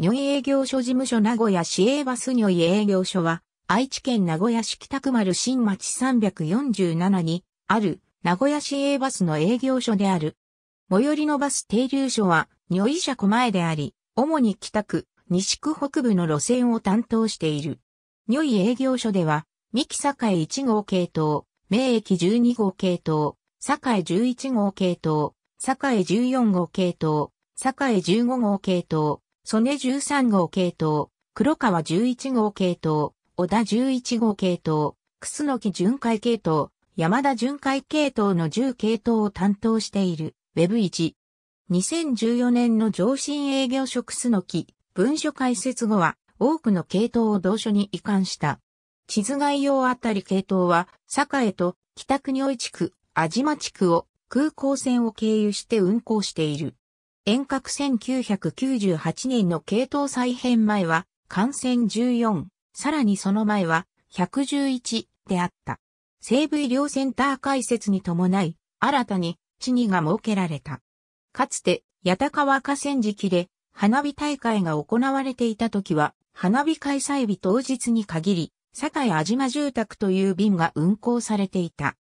女医営業所事務所名古屋市営バス女医営業所は、愛知県名古屋市北区丸新町347に、ある、名古屋市営バスの営業所である。最寄りのバス停留所は、女医車庫前であり、主に北区、西区北部の路線を担当している。女医営業所では、三木堺1号系統、名駅12号系統、堺11号系統、堺14号系統、堺15号系統、曽根13号系統、黒川11号系統、小田11号系統、楠木巡回系統、山田巡回系統の10系統を担当している、Web1。2014年の上新営業職楠木、文書開設後は、多くの系統を同書に移管した。地図概要あたり系統は、栄と北国尾地区、安島地区を空港線を経由して運行している。遠隔1998年の系統再編前は、感染14、さらにその前は、111であった。西部医療センター開設に伴い、新たに、地にが設けられた。かつて、八高川河川敷で、花火大会が行われていた時は、花火開催日当日に限り、堺安島住宅という便が運行されていた。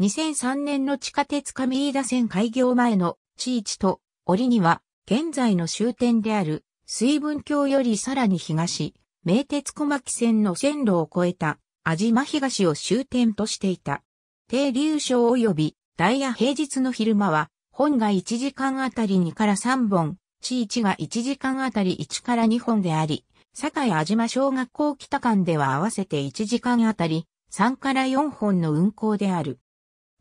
2003年の地下鉄上飯田線開業前の地域と折には、現在の終点である水分橋よりさらに東、名鉄小牧線の線路を越えた、安島東を終点としていた。停留所及び、ダイヤ平日の昼間は、本が1時間あたり2から3本、地1が1時間あたり1から2本であり、堺安島小学校北間では合わせて1時間あたり3から4本の運行である。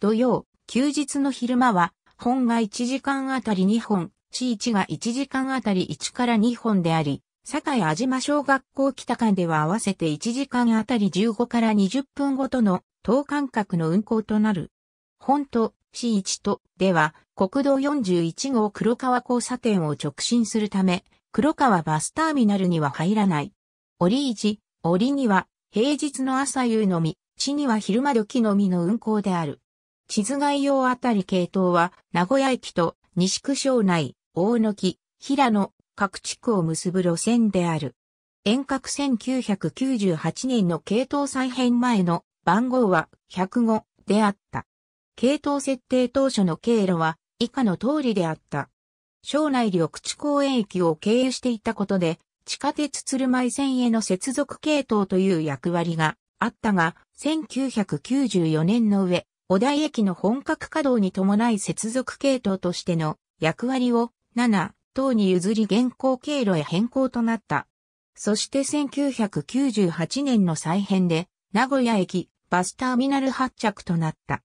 土曜、休日の昼間は本が1時間あたり2本、c 一が1時間あたり1から2本であり、堺味島小学校北間では合わせて1時間あたり15から20分ごとの等間隔の運行となる。本と C1 とでは国道41号黒川交差点を直進するため、黒川バスターミナルには入らない。折市、折には平日の朝夕のみ、市には昼間時のみの運行である。地図概要あたり系統は、名古屋駅と西区省内、大野木、平野、各地区を結ぶ路線である。遠隔1998年の系統再編前の番号は105であった。系統設定当初の経路は以下の通りであった。省内緑地公園駅を経由していたことで、地下鉄鶴舞線への接続系統という役割があったが、1994年の上、お台駅の本格稼働に伴い接続系統としての役割を7等に譲り現行経路へ変更となった。そして1998年の再編で名古屋駅バスターミナル発着となった。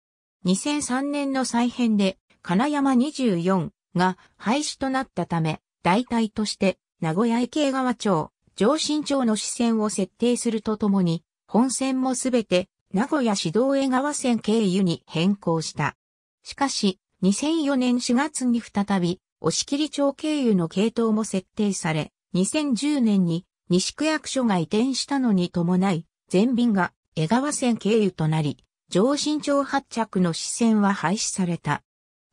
2003年の再編で金山24が廃止となったため、代替として名古屋駅江川町、上新町の支線を設定するとともに、本線もすべて名古屋市道江川線経由に変更した。しかし、2004年4月に再び、押切町経由の系統も設定され、2010年に西区役所が移転したのに伴い、全便が江川線経由となり、上新町発着の支線は廃止された。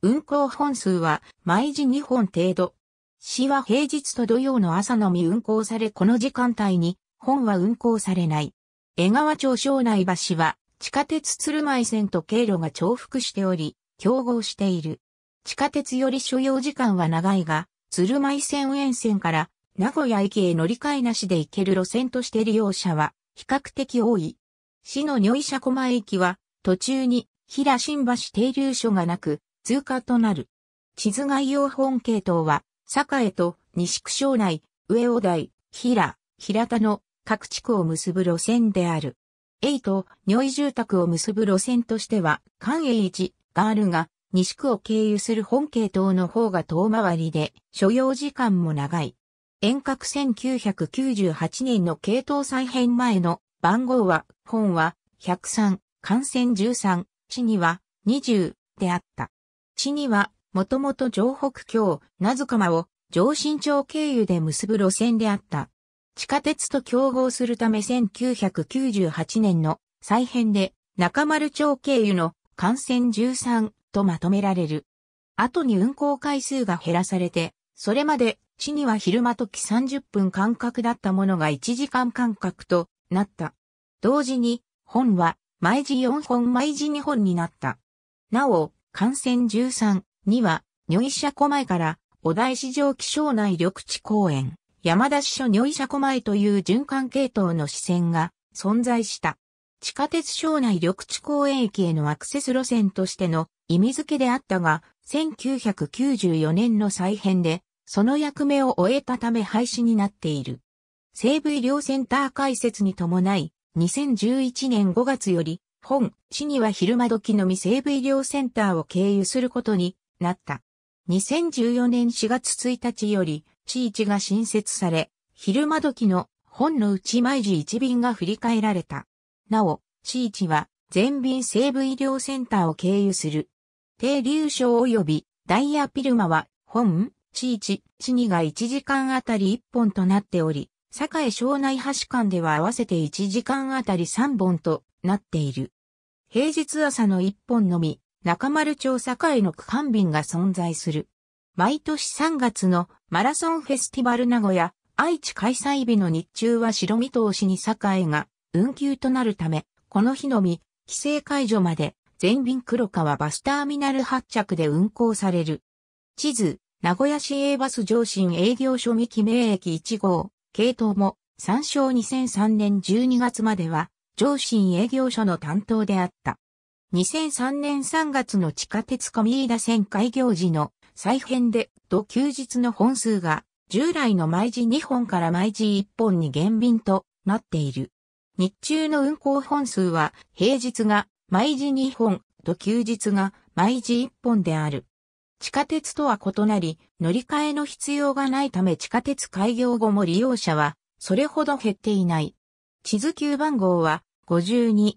運行本数は毎時2本程度。市は平日と土曜の朝のみ運行されこの時間帯に本は運行されない。江川町庄内橋は地下鉄鶴舞線と経路が重複しており、競合している。地下鉄より所要時間は長いが、鶴舞線沿線から名古屋駅へ乗り換えなしで行ける路線として利用者は比較的多い。市の如意車駒駅は途中に平新橋停留所がなく通過となる。地図概要本系統は、栄と西区省内、上尾台、平、平田の各地区を結ぶ路線である。A と尿意住宅を結ぶ路線としては、関永一、があるが、西区を経由する本系統の方が遠回りで、所要時間も長い。遠隔1998年の系統再編前の番号は、本は103、幹線13、地には20であった。地には、もともと城北京、名塚間を上新町経由で結ぶ路線であった。地下鉄と競合するため1998年の再編で中丸町経由の幹線13とまとめられる。後に運行回数が減らされて、それまで市には昼間時30分間隔だったものが1時間間隔となった。同時に本は毎時4本毎時2本になった。なお、幹線13には、女医車庫前から、お台市場気象内緑地公園、山田支所如医者庫前という循環系統の支線が存在した。地下鉄省内緑地公園駅へのアクセス路線としての意味付けであったが、1994年の再編で、その役目を終えたため廃止になっている。西部医療センター開設に伴い、2011年5月より、本、市には昼間時のみ西部医療センターを経由することになった。2014年4月1日より、地一が新設され、昼間時の本のうち毎時1便が振り替えられた。なお、地一は全便西部医療センターを経由する。低流症及びダイヤピルマは本、地一、地二が1時間あたり1本となっており、堺省内橋間では合わせて1時間あたり3本となっている。平日朝の1本のみ、中丸町堺の区間便が存在する。毎年3月のマラソンフェスティバル名古屋、愛知開催日の日中は白見通しに栄が運休となるため、この日のみ、規制解除まで全便黒川バスターミナル発着で運行される。地図、名古屋市営バス上新営業所未記名駅1号、系統も、参照2003年12月までは、上新営業所の担当であった。2003年3月の地下鉄ミーダ線開業時の再編で、土休日の本数が、従来の毎時2本から毎時1本に減便となっている。日中の運行本数は、平日が毎時2本、土休日が毎時1本である。地下鉄とは異なり、乗り換えの必要がないため地下鉄開業後も利用者は、それほど減っていない。地図9番号は、52。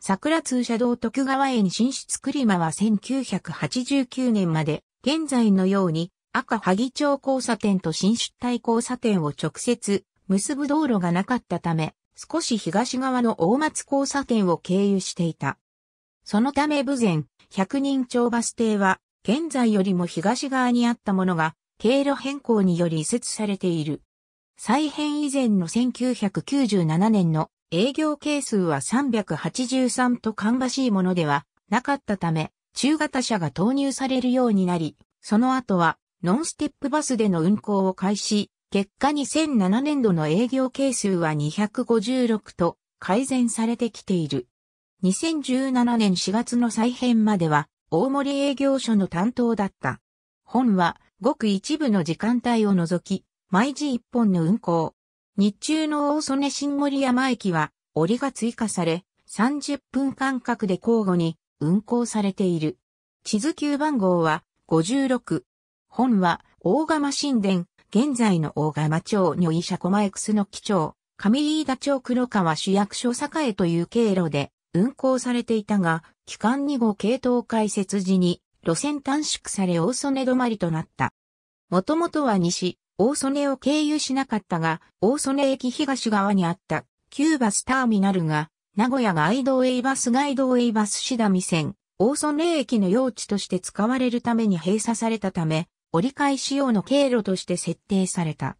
桜通車道徳川園進出車は1989年まで現在のように赤萩町交差点と新出体交差点を直接結ぶ道路がなかったため、少し東側の大松交差点を経由していた。そのため武前、百人町バス停は、現在よりも東側にあったものが、経路変更により移設されている。再編以前の1997年の営業係数は383と芳しいものではなかったため、中型車が投入されるようになり、その後はノンステップバスでの運行を開始、結果2007年度の営業係数は256と改善されてきている。2017年4月の再編までは大森営業所の担当だった。本はごく一部の時間帯を除き、毎時一本の運行。日中の大曽根新森山駅は折が追加され、30分間隔で交互に運行されている。地図級番号は56。本は大釜神殿、現在の大釜町女医者駒エクスの基町、上飯田町黒川市役所栄という経路で運行されていたが、期間2号系統開設時に路線短縮され大曽根止まりとなった。もともとは西、大曽根を経由しなかったが、大曽根駅東側にあった、キューバスターミナルが、名古屋ガイドウェイバスガイドウェイバスシダミ線、大曽根駅の用地として使われるために閉鎖されたため、折り返し用の経路として設定された。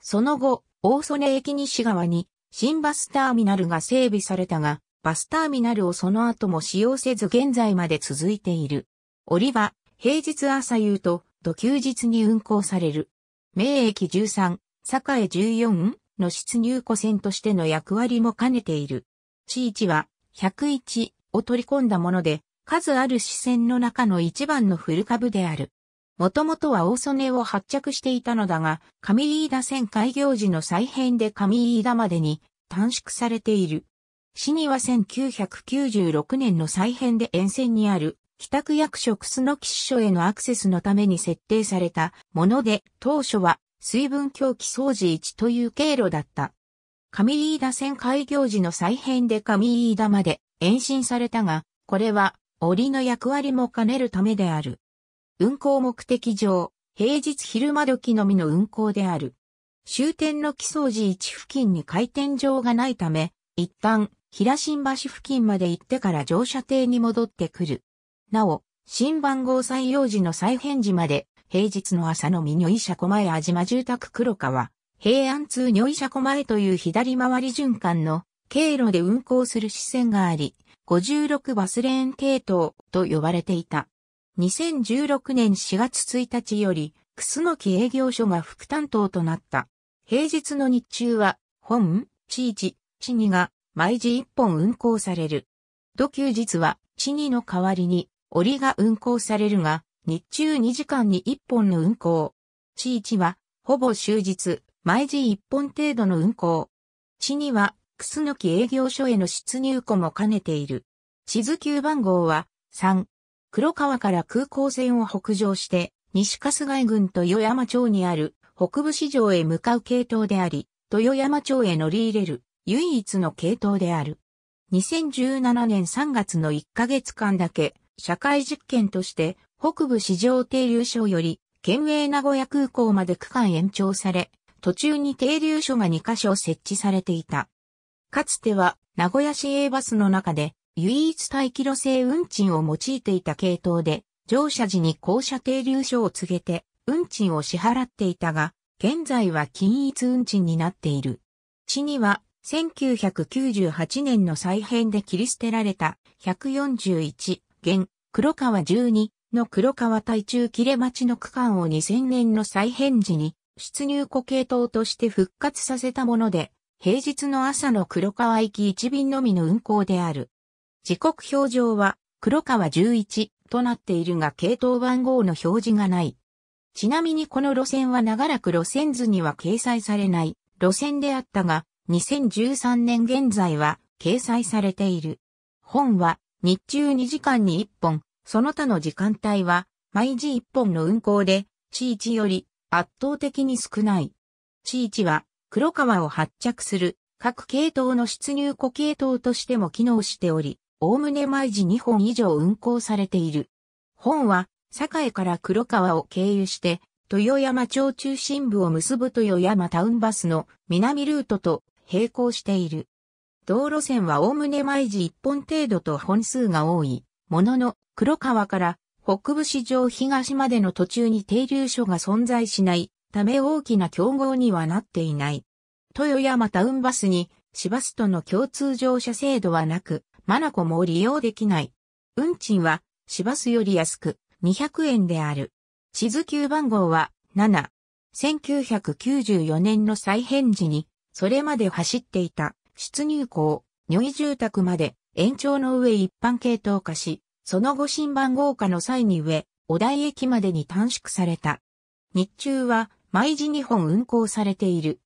その後、大曽根駅西側に新バスターミナルが整備されたが、バスターミナルをその後も使用せず現在まで続いている。折りは平日朝夕と土休日に運行される。名駅13、栄14の出入庫線としての役割も兼ねている。地位置は101を取り込んだもので、数ある支線の中の一番の古株である。もともとは大曽根を発着していたのだが、上飯田線開業時の再編で上飯田までに短縮されている。市には1996年の再編で沿線にある北区役所楠木支所へのアクセスのために設定されたもので、当初は水分供給掃除1という経路だった。上飯田線開業時の再編で上飯田まで延伸されたが、これは、檻の役割も兼ねるためである。運行目的上、平日昼間時のみの運行である。終点の木曽寺市付近に回転場がないため、一旦、平新橋付近まで行ってから乗車艇に戻ってくる。なお、新番号採用時の再編時まで、平日の朝のみの車小前江安島住宅黒川、平安通如意車庫前という左回り循環の経路で運行する支線があり、56バスレーン系統と呼ばれていた。2016年4月1日より、楠木営業所が副担当となった。平日の日中は、本、地一、地二が毎時1本運行される。土休日は、地二の代わりに、折が運行されるが、日中2時間に1本の運行。地一は、ほぼ終日、毎時1本程度の運行。市には、楠木営業所への出入庫も兼ねている。地図9番号は、3。黒川から空港線を北上して、西春日郡と豊山町にある北部市場へ向かう系統であり、豊山町へ乗り入れる唯一の系統である。2017年3月の1ヶ月間だけ、社会実験として北部市場停留所より、県営名古屋空港まで区間延長され、途中に停留所が2カ所設置されていた。かつては、名古屋市営バスの中で、唯一待機路線運賃を用いていた系統で、乗車時に降車停留所を告げて、運賃を支払っていたが、現在は均一運賃になっている。市には、1998年の再編で切り捨てられた141元黒川12の黒川対中切れ待ちの区間を2000年の再編時に出入庫系統として復活させたもので、平日の朝の黒川行き1便のみの運行である。時刻表上は黒川11となっているが系統番号の表示がない。ちなみにこの路線は長らく路線図には掲載されない路線であったが、2013年現在は掲載されている。本は日中2時間に1本、その他の時間帯は毎時1本の運行で、地域より圧倒的に少ない。C1 は黒川を発着する各系統の出入庫系統としても機能しており、おおむね毎時2本以上運行されている。本は、堺から黒川を経由して、豊山町中心部を結ぶ豊山タウンバスの南ルートと並行している。道路線はおおむね毎時1本程度と本数が多い、ものの、黒川から北部市場東までの途中に停留所が存在しないため大きな競合にはなっていない。豊山タウンバスに市バスとの共通乗車制度はなく、マナコも利用できない。運賃は市バスより安く200円である。地図級番号は7。1994年の再編時に、それまで走っていた出入港、如意住宅まで延長の上一般系統化し、その後新番号化の際に上、お台駅までに短縮された。日中は毎時2本運行されている。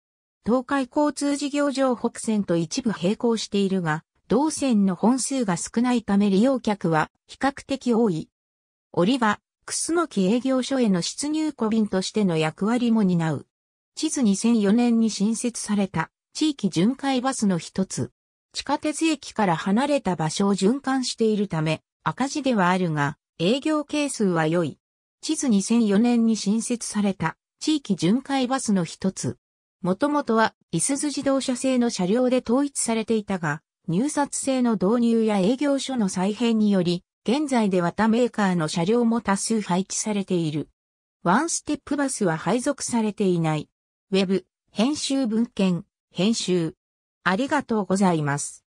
東海交通事業上北線と一部並行しているが、同線の本数が少ないため利用客は比較的多い。折は、楠木営業所への出入庫便としての役割も担う。地図2004年に新設された地域巡回バスの一つ。地下鉄駅から離れた場所を循環しているため、赤字ではあるが、営業係数は良い。地図2004年に新設された地域巡回バスの一つ。もともとは、いすゞ自動車製の車両で統一されていたが、入札制の導入や営業所の再編により、現在では他メーカーの車両も多数配置されている。ワンステップバスは配属されていない。ウェブ、編集文献、編集。ありがとうございます。